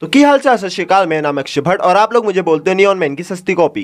तो की हाल चाल सत श्रीकाल मेरा नाम अक्षय भट्ट और आप लोग मुझे बोलते हो नियॉन मैन की सस्ती कॉपी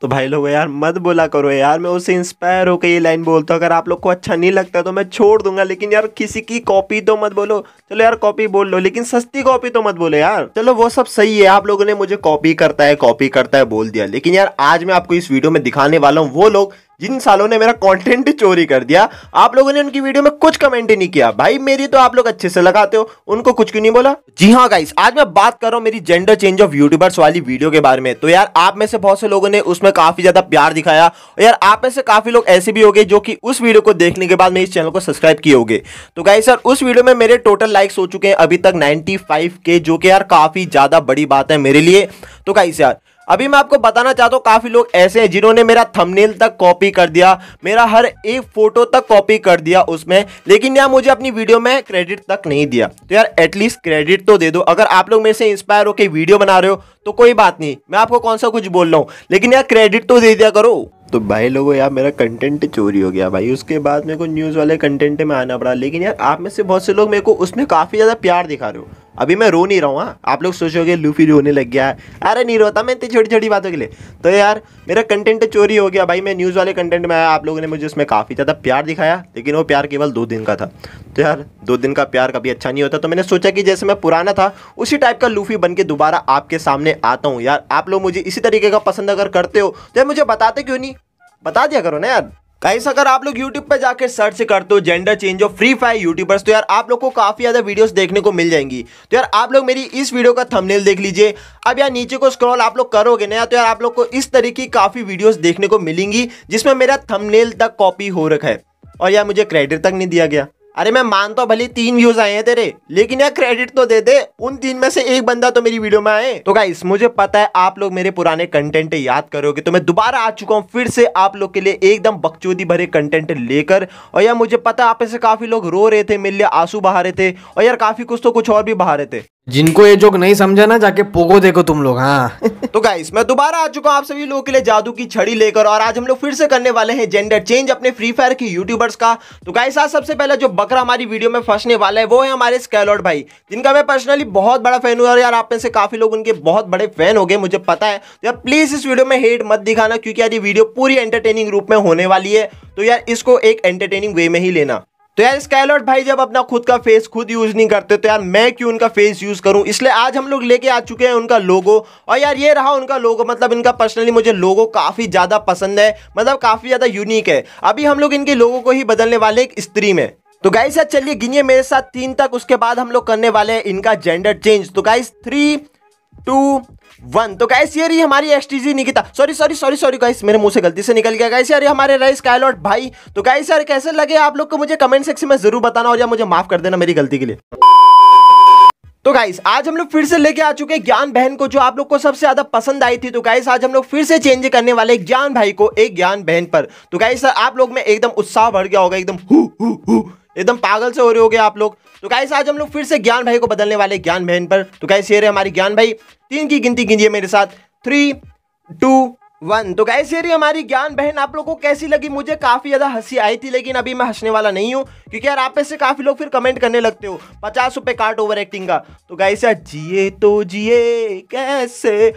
तो भाई लोग यार मत बोला करो यार मैं उसे इंस्पायर होकर ये लाइन बोलता हूँ अगर आप लोग को अच्छा नहीं लगता तो मैं छोड़ दूंगा लेकिन यार किसी की कॉपी तो मत बोलो चलो यार कॉपी बोल लो लेकिन सस्ती कॉपी तो मत बोलो यार चलो वो सब सही है आप लोगों ने मुझे कॉपी करता है कॉपी करता है बोल दिया लेकिन यार आज मैं आपको इस वीडियो में दिखाने वाला हूँ वो लोग जिन सालों ने मेरा कंटेंट चोरी कर दिया आप लोगों ने उनकी वीडियो में कुछ कमेंट ही नहीं किया भाई मेरी तो आप लोग अच्छे से लगाते हो उनको कुछ क्यों नहीं बोला जी हाँ गाइस आज मैं बात कर रहा हूँ मेरी जेंडर चेंज ऑफ यूट्यूबर्स वाली वीडियो के बारे में तो यार आप में से बहुत से लोगों ने उसमें काफी ज्यादा प्यार दिखाया और यार आप में से काफी लोग ऐसे भी हो गए जो कि उस वीडियो को देखने के बाद मेरे इस चैनल को सब्सक्राइब किए होगे तो गाई सर उस वीडियो में मेरे टोटल लाइक्स हो चुके हैं अभी तक नाइनटी के जो कि यार काफी ज्यादा बड़ी बात है मेरे लिए तो गाई यार अभी मैं आपको बताना चाहता हूँ काफ़ी लोग ऐसे हैं जिन्होंने मेरा थंबनेल तक कॉपी कर दिया मेरा हर एक फ़ोटो तक कॉपी कर दिया उसमें लेकिन यार मुझे अपनी वीडियो में क्रेडिट तक नहीं दिया तो यार एटलीस्ट क्रेडिट तो दे दो अगर आप लोग मेरे से इंस्पायर होकर वीडियो बना रहे हो तो कोई बात नहीं मैं आपको कौन सा कुछ बोल रहा हूँ लेकिन यार क्रेडिट तो दे दिया करो तो भाई लोगों यार मेरा कंटेंट चोरी हो गया भाई उसके बाद मेरे को न्यूज़ वाले कंटेंट में आना पड़ा लेकिन यार आप में से बहुत से लोग मेरे को उसमें काफ़ी ज़्यादा प्यार दिखा रहे हो अभी मैं रो नहीं रहा हूँ हाँ आप लोग सोचोगे लूफी रोने लग गया है अरे नहीं रोता मैं इतनी छोटी छोटी बातों के लिए तो यार मेरा कंटेंट चोरी हो गया भाई मैं न्यूज़ वाले कंटेंट में आया आप लोगों ने मुझे उसमें काफ़ी ज़्यादा प्यार दिखाया लेकिन वो प्यार केवल दो दिन का था तो यार दो दिन का प्यार कभी अच्छा नहीं होता तो मैंने सोचा कि जैसे मैं पुराना था उसी टाइप का लूफी बन के दोबारा आपके सामने आता हूँ यार आप लोग मुझे इसी तरीके का पसंद अगर करते हो तो यार मुझे बताते क्यों नहीं बता दिया करो ना यार गाइस अगर आप लोग यूट्यूब पर जाकर सर्च करते हो gender change of Free Fire YouTubers तो यार आप लोग को काफ़ी ज़्यादा वीडियोस देखने को मिल जाएंगी तो यार आप लोग मेरी इस वीडियो का थंबनेल देख लीजिए अब यार नीचे को स्क्रॉल आप लोग करोगे ना तो यार आप लोग को इस तरह की काफ़ी वीडियोज़ देखने को मिलेंगी जिसमें मेरा थमनेल तक कॉपी हो रखा है और यार मुझे क्रेडिट तक नहीं दिया गया अरे मैं मानता तो हूँ भले तीन व्यूज आए हैं तेरे लेकिन यार क्रेडिट तो दे दे उन तीन में से एक बंदा तो मेरी वीडियो में आए तो गाइस मुझे पता है आप लोग मेरे पुराने कंटेंट याद करोगे तो मैं दोबारा आ चुका हूँ फिर से आप लोग के लिए एकदम बकचोदी भरे कंटेंट लेकर और यार मुझे पता आप ऐसे काफी लोग रो रहे थे मेरे लिए आंसू बहा रहे थे और यार काफी कुछ तो कुछ और भी बहा रहे थे जिनको ये जोक नहीं समझा ना जाके पोगो देखो तुम लोग हाँ तो गाइस मैं दोबारा आ चुका हूँ आप सभी लोगों के लिए जादू की छड़ी लेकर और आज हम लोग फिर से करने वाले हैं जेंडर चेंज अपने फ्री फायर के यूट्यूबर्स का तो गाइस आज सबसे पहले जो बकरा हमारी वीडियो में फंसने वाला है वो है हमारे स्कैलॉट भाई जिनका मैं पर्सनली बहुत बड़ा फैन हुआ और यार आप में से काफी लोग उनके बहुत बड़े फैन हो गए मुझे पता है तो यार प्लीज इस वीडियो में हेट मत दिखाना क्योंकि यार ये वीडियो पूरी एंटरटेनिंग रूप में होने वाली है तो यार इसको एक एंटरटेनिंग वे में ही लेना तो यार स्काईलॉट भाई जब अपना खुद का फेस खुद यूज़ नहीं करते तो यार मैं क्यों उनका फेस यूज़ करूं इसलिए आज हम लोग लेके आ चुके हैं उनका लोगो और यार ये रहा उनका लोगो मतलब इनका पर्सनली मुझे लोगो काफ़ी ज़्यादा पसंद है मतलब काफ़ी ज़्यादा यूनिक है अभी हम लोग इनके लोगों को ही बदलने वाले एक स्त्री में तो गाइस यार चलिए गिनिए मेरे साथ तीन तक उसके बाद हम लोग करने वाले हैं इनका जेंडर चेंज तो गाइस थ्री टू वन तो गाइस ये रही हमारी STG Nikita sorry sorry sorry sorry guys मेरे मुंह से गलती से निकल गया गाइस यार हमारे राइस कायलॉट भाई तो गाइस यार कैसे लगे आप लोग को मुझे कमेंट सेक्शन में जरूर बताना और या मुझे माफ कर देना मेरी गलती के लिए तो गाइस आज हम लोग फिर से लेके आ चुके ज्ञान बहन को जो आप लोग को सबसे ज्यादा पसंद आई थी तो गाइस आज हम लोग फिर से चेंज करने वाले ज्ञान भाई को एक ज्ञान बहन पर तो गाइस सर आप लोग में एकदम उत्साह बढ़ गया होगा एकदम हु, हु हु हु एकदम पागल से हो रहे हो आप लोग तो कैसे आज हम लोग फिर से ज्ञान भाई को बदलने वाले ज्ञान बहन पर तो कैसे हमारी ज्ञान भाई तीन की गिनती गिनिए मेरे साथ थ्री टू वन तो गाइस ये हमारी ज्ञान बहन आप लोगों को कैसी लगी मुझे काफ़ी ज़्यादा हंसी आई थी लेकिन अभी मैं हंसने वाला नहीं हूँ क्योंकि यार आप से काफ़ी लोग फिर कमेंट करने लगते हो पचास रुपए कार्ड ओवर एक्टिंग का तो गाइस यार जिए तो जिए कैसे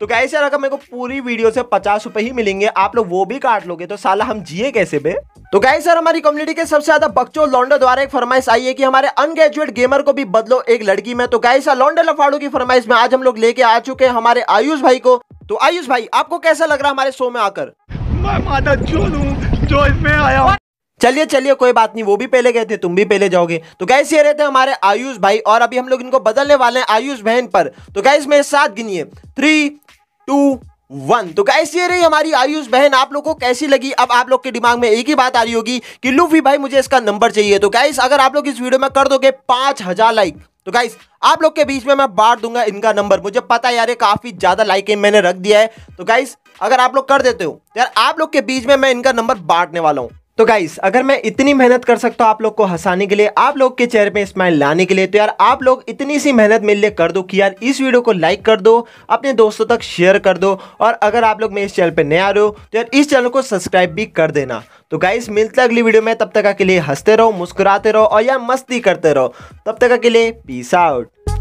तो गाइस यार अगर मेरे को पूरी वीडियो से पचास रुपए ही मिलेंगे आप लोग वो भी काट लोगे तो साला हम जिए कैसे बे तो गाइस यार हमारी कम्युनिटी के सबसे ज़्यादा बक्चो लॉन्डो द्वारा एक फरमाइश आई है कि हमारे अनग्रेजुएट गेमर को भी बदलो एक लड़की में तो गाइस यार लॉन्डो लफाड़ो की फरमाइश में आज हम लोग लेके आ चुके हैं हमारे आयुष भाई को तो आयुष भाई आपको कैसा लग रहा हमारे शो में आकर मैं माता जो जो इसमें आया चलिए चलिए कोई बात नहीं वो भी पहले गए थे तुम भी पहले जाओगे तो गैस ये रहते हमारे आयुष भाई और अभी हम लोग इनको बदलने वाले हैं आयुष बहन पर तो गैस मेरे साथ गिनिए थ्री टू वन तो कैसी ये रही हमारी आयुष बहन आप लोग को कैसी लगी अब आप लोग के दिमाग में एक ही बात आ रही होगी कि लूफी भाई मुझे इसका नंबर चाहिए तो गाइस अगर आप लोग इस वीडियो में कर दोगे पांच हजार लाइक तो गाइस आप लोग के बीच में मैं बांट दूंगा इनका नंबर मुझे पता है यार ये काफी ज्यादा लाइक मैंने रख दिया है तो गाइस अगर आप लोग कर देते हो तो यार आप लोग के बीच में मैं इनका नंबर बांटने वाला हूँ तो गाइस अगर मैं इतनी मेहनत कर सकता हूँ आप लोग को हंसाने के लिए आप लोग के चेहरे पे स्माइल लाने के लिए तो यार आप लोग इतनी सी मेहनत मेरे लिए कर दो कि यार इस वीडियो को लाइक कर दो अपने दोस्तों तक शेयर कर दो और अगर आप लोग मेरे इस चैनल पे नए आ रहे हो तो यार इस चैनल को सब्सक्राइब भी कर देना तो गाइस मिलता अगली वीडियो में तब तक के लिए हंसते रहो मुस्कुराते रहो और यार मस्ती करते रहो तब तक के लिए पीस आउट